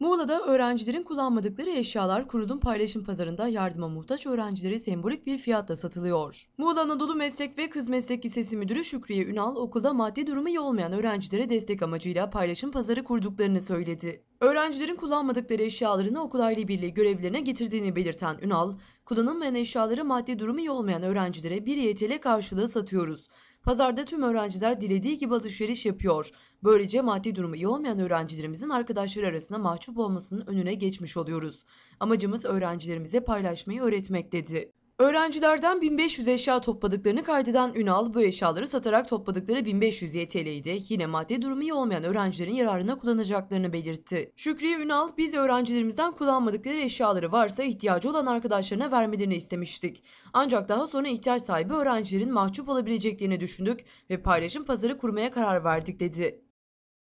Muğla'da öğrencilerin kullanmadıkları eşyalar kurulum paylaşım pazarında yardıma muhtaç öğrencileri sembolik bir fiyatla satılıyor. Muğla Anadolu Meslek ve Kız Meslek Lisesi Müdürü Şükriye Ünal okulda maddi durumu iyi olmayan öğrencilere destek amacıyla paylaşım pazarı kurduklarını söyledi. Öğrencilerin kullanmadıkları eşyalarını okul aile birliği görevlilerine getirdiğini belirten Ünal, kullanılmayan eşyaları maddi durumu iyi olmayan öğrencilere bir YTL karşılığı satıyoruz. Pazarda tüm öğrenciler dilediği gibi alışveriş yapıyor. Böylece maddi durumu iyi olmayan öğrencilerimizin arkadaşları arasında mahcup olmasının önüne geçmiş oluyoruz. Amacımız öğrencilerimize paylaşmayı öğretmek dedi. Öğrencilerden 1500 eşya topladıklarını kaydeden Ünal bu eşyaları satarak topladıkları 1500 YTL'ydi. Yine maddi durumu iyi olmayan öğrencilerin yararına kullanacaklarını belirtti. Şükriye Ünal biz öğrencilerimizden kullanmadıkları eşyaları varsa ihtiyacı olan arkadaşlarına vermelerini istemiştik. Ancak daha sonra ihtiyaç sahibi öğrencilerin mahcup olabileceklerini düşündük ve paylaşım pazarı kurmaya karar verdik dedi.